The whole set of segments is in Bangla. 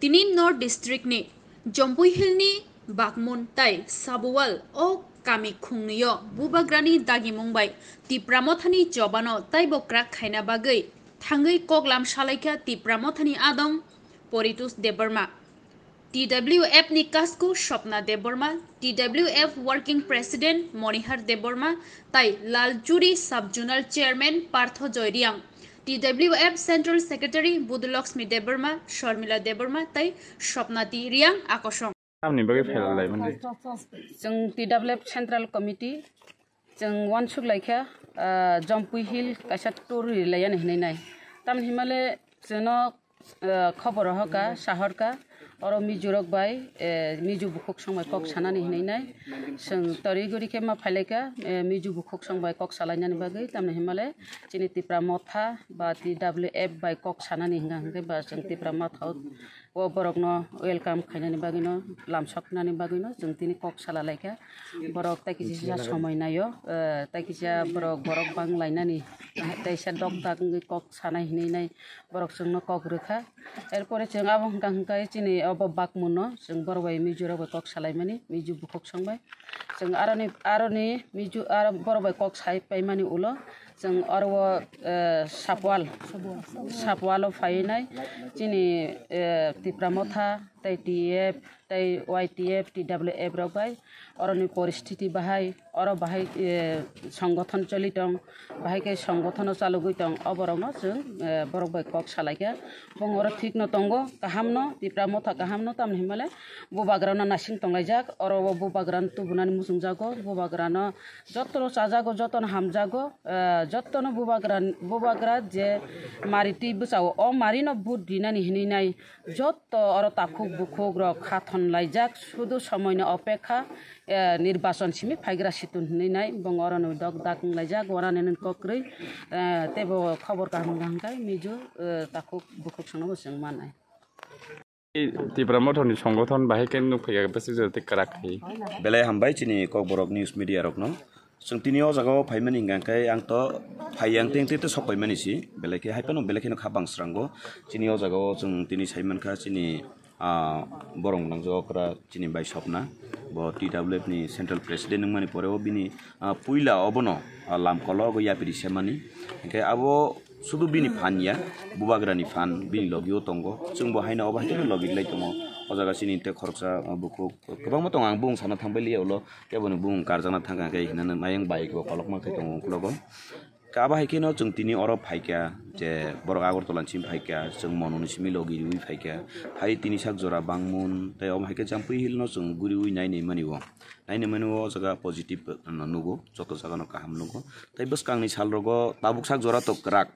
tinin nor districtni jompuyhilni bakmun tai sabuwal o kami khungniyo bubagrani dagi mungbai tipramothani jobano taibo krak khaina bagai thangei koklam shalaikha tipramothani adong Paritosh Debbarma TWF নি কাসকু Swapna Debbarma TWF working president Manihar Debbarma তাই Lalzuri sub zonal chairman Partha Joyriang TWF central secretary Budhalakshmi Debbarma Sharmila Debbarma তাই স্বপ্নাতি রিয়াং আকসং जों टिडब्लिउएफ सेन्ट्रेल कमिटि जों वान सुग्लायखा जम्पुइ हिल कायसा टुर लाया नहैनाय तामहिमाले जोंनो खबर हका साहरका अर मिजुरक बाय मिजु बुखक संबाय कक सानानि हिनै नाय सों तरिगुरि के मा फाइलेका मिजु बुखक संबाय कक सालायनानि बागै तामने हिमाले चिनि तिप्रा मथा बा टी डब्ल्यू एफ बाय कक सानानि हिंगा हंगे बा सों तिप्रा मथा बरक न वेलकाम खाने बगिन लामसकनानै बगिन जों दिनै कक साला लायखा बरक ताकि जिया समय नायो ताकि जिया बरक बरक बां लायनानै दैसा दक दक कक साना हिनै नाय बरक जों न कक रखा एर परे जों आबं गांगाय चिनि अब बाक मुन जों बरबाय मिजुर अब कक सालाय माने मिजु बुखक संबाय जों आरोनि आरोनि मिजु आरो बरबाय कक साय पाय माने उलो जों आरो सापवाल सापवालाव फायहैनाय दिनै तिफ्रामथा তাই তাই T F Y T F T YTF F রক bai oroni পরিস্থিতি বাহাই অর বাহাই সংগঠন চলিত বাহাইকে সংগঠন চালুগুইতং অবরং जों বরক বাই কক সালাইকা বংর ঠিক নতঙ্গ ন তিপ্রা মথা কাহামন তাম হিমালে বোবাগ্রানো নাসিং যাক অর বোবাগ্রান তুবুনানি মুসং যাগো বোবাগ্রানো যত্ন চাজাগো যতন হামজাগো যত্ন বোবাগ্রান বোবাগ্রা যে মারিটি বুসাও অ মারি মারিন বুট দিনানি হিনিনাই যত অর তাকু बुखो ग्रह खाथन लाइजाक सुदु समयनो अपेक्षा निर्वाचन सिमि फाइग्रा सितुन हिनाय बंग अरन दग दाकुं लाइजाक वराने नन कक्रै तेबो खबर काहुं गांगाय मिजु ताखु बुखो संनो बसं मानाय तिब्रा मथनि संगठन बाहेके नुखैया बेसे जते कराखै बेलाय हामबाय चिनि कक बरक निउज मिडिया रक न सोंथिनि अजागाव फाइमोन हिंगांखाय आंथ' फाइयां तें तें सखयमोन इसि बेलेखे हाइफानो बेलेखे खा बांस्रांगौ चिनि अजागाव जों दिनै साइमोनखा चिनि बरङ गाउँ जो तिनी भाइ सपना ब टि सेन्ट्रल प्रेसिडेन्ट नै मैले परे पुईला अब नोकोलो यापिरिमानी अब शुद्ध विनी फान बुबा्रा फानगिओ तङ जुन बहि अब है त्यो लगिग्ले तिनी त्यो खरसा अबको कि सानो लिए क्याबो बु करजना थ मङ बाहोल लगन কাবা সেইখিনিও যোন তিনি অৰপ ফাইকা যে বৰ আগৰতলাঞ্চিম ফাইকা যোন মনুনিচিমি লগি উই ফাইকা ফাই তিনি চাক জৰা বাংমুন তাই অম হাইকে জাম্পি শিল ন যোন গুৰি উই নাই নিমানিব নাই নিমানিব জেগা পজিটিভ নুগো যত জাগা নকাহাম নুগো তাই বাছ কাংনি চাল ৰগ তাবুক চাক জৰা তক ৰাগ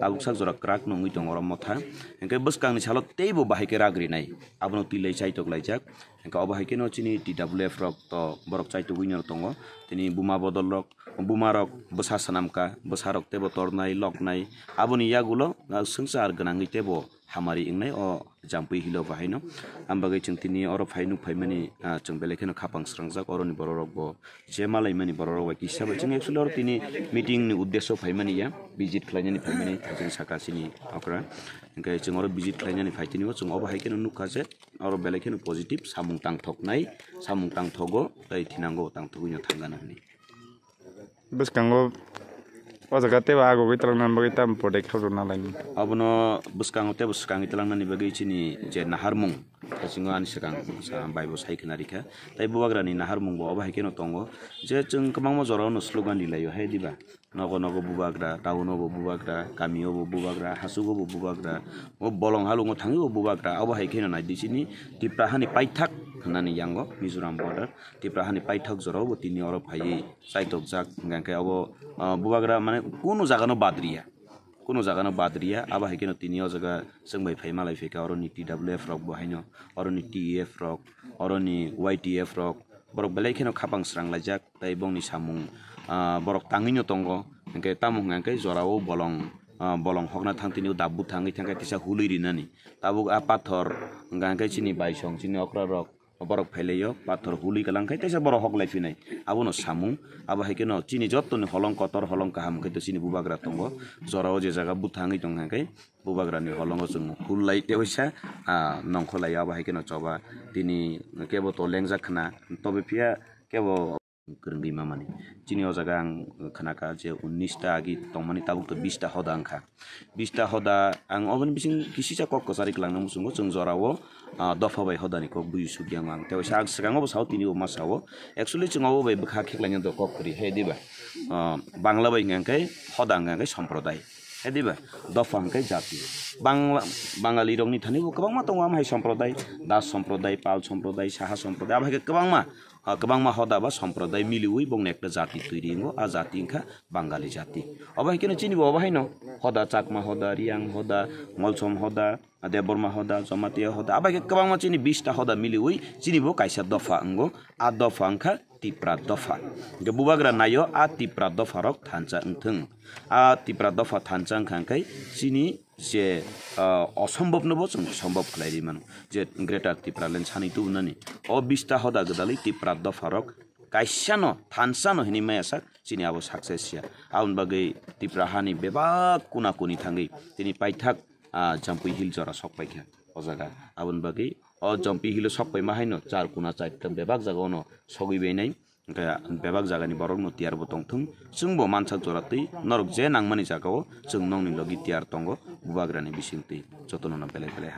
তালুকসাক জরা ক্রাক নুই টঙর মথা হেঁকে বসকাং নি সালত তেই বো বাহাইকে রাগ্রি নাই আবনো তিলাই চাইতক লাই যাক হেঁকে অবাহাইকে নি টি ডাব্লিউ এফ রক তো বরক চাইতো হুইন টঙ তিনি বুমা বদল রক বুমা রক বসা সানামকা বসা রক তেব তর নাই লক নাই আবনি ইয়াগুলো সংসার গনাঙ্গি তেব hamari ingnai o jampui hilo bahaino ambagai chung tini oro phainu phaimani chung belekeno khapang srangjak oro ni bororok bo je malai mani bororok wai kisa chung actually oro tini meeting ni uddesho phaimani ya visit khlainani phaimani chung sakasini okra engkai chung oro visit khlainani phaitini o chung oba haikeno nukase oro belekeno positive samung tang nai, samung tang thogo tai thinango tang thoguino thangana ni bes kango Waza ba ago kita lang nan tam po dek hau na lain. no buskang utia buskang kita lang nan ibagay chini je nahar mung. Kasingo ani sekang sekang bai bos hai kenari ka. Tapi bawa grani nahar mung bawa bahai keno tongo. Je ceng kemang mo jorau no slogan di layo hai di ba. nogo nogo bubagra tahu nogo bubagra kami obo bubagra hasu obo bubagra o bolong halu ngotangi obo bubagra awa hai kena na di sini di prahani paitak nani yanggo mizuram border di prahani paitak zoro obo tini oro pai saito zak ngangke obo bubagra mane kuno zaga no badria kuno zaga no badria awa hai tini o zaga seng bai pai malai feka oro ni twf rock bohanyo oro ni tef rock oro ni ytf rock borok belai kena kapang serang lajak tai bong ni samung borok tangi nyo hingke tamo hingke jorao bolong bolong hokna thangtini dabbu thangi thangke kisa hului rinani tabuk a pathor hingke chini baisong chini okra rok borok ফেলেও পাথর হুলি গেলাম খাই তাইসে বড় হক লাইফি নাই আবো ন সামু আবো হাইকে ন চিনি যত্তনি হলং কতর হলং কাহাম খাই তো চিনি বুবাগ্রা তঙ্গ জরাও যে জায়গা বুথাঙি দং হাঁকাই বুবাগ্রানি হলং জং হুল লাইতে হইসা নংখ লাই আবো হাইকে ন চবা তিনি কেবো তো লেংজা খানা তবে পিয়া কেবো गोरों गैमा माने दिनै अजागा आं खोनाखा जे उन्निसता आगि दंमानि ताबुक्त बिसता हदा आंखा बिसता हदा आं अबन बिसिं किसिसा कक्क सारिक लांनो मुसुंगो जों जरावो दफाबाय हदानिखौ बुयसुगि आं आं तेवसा आं सिगाङावबो साव तिनि मासावो एक्सुलि जोंआवबो बाय बोखा खेख्लायनो द कक्करि हे दिबा बांला बाय आंखै हदा आंखै सम्प्रदाय हे दिबा दफा आंखै जाति बांला बाङालि रंनि थानिबो गोबां मा दङ आमहाय सम्प्रदाय दास सम्प्रदाय पाल सम्प्रदाय साहा सम्प्रदाय आमहाय गोबां मा मा गोबांमा हदाबा सम्प्रदाय मिलिवै बंने एकटा जाति तैरियंगो आ जाति इंखा बांगाली जाति अब हिकिनो चिनिबो अब हाइनो हदा चाकमा हदा रियां हदा मलसम हदा देवबर्मा हदा जमातिया हदा अब गोबांमा चिनि बिसटा हदा मिलिवै चिनिबो कायसा दफा अंगो आ दफा अंखा तिप्रा दफा जो बुबाग्रा नायो आ तिप्रा दफा रक थान्चा आ तिप्रा दफा थान्चा अंखांखै चिनि সে जे असम्भव नभो जों सम्भव खालायदोंमोन जे ग्रेटार সানি सानैथ' उनानै অবিস্তা হদা गोदालै तिप्राद फारक কাইসানো থানসানো হিনি মায়াসাক চিনি আবো সাকসেস সিয়া আউন বাগৈ তিপ্রাহানি বেবাক কুনা কুনি থাঙ্গি তিনি পাইথাক জাম্পুই হিল জরা সক পাইখা অজাগা জাগা আউন বাগৈ অ জম্পি হিল সক পাই মাহাইনো চার কুনা চাইতাম বেবাক জাগাওনো সগিবাই নাই বেবাক জাগানি বরক নো তিয়ার বতং থং চুং বো মানসা জরাতি নরক জে নাংমানি জাগাও চুং নং নি লগি তিয়ার তঙ্গ বুবাগ্রানি বিসিংতি যতন না পেলে পেলে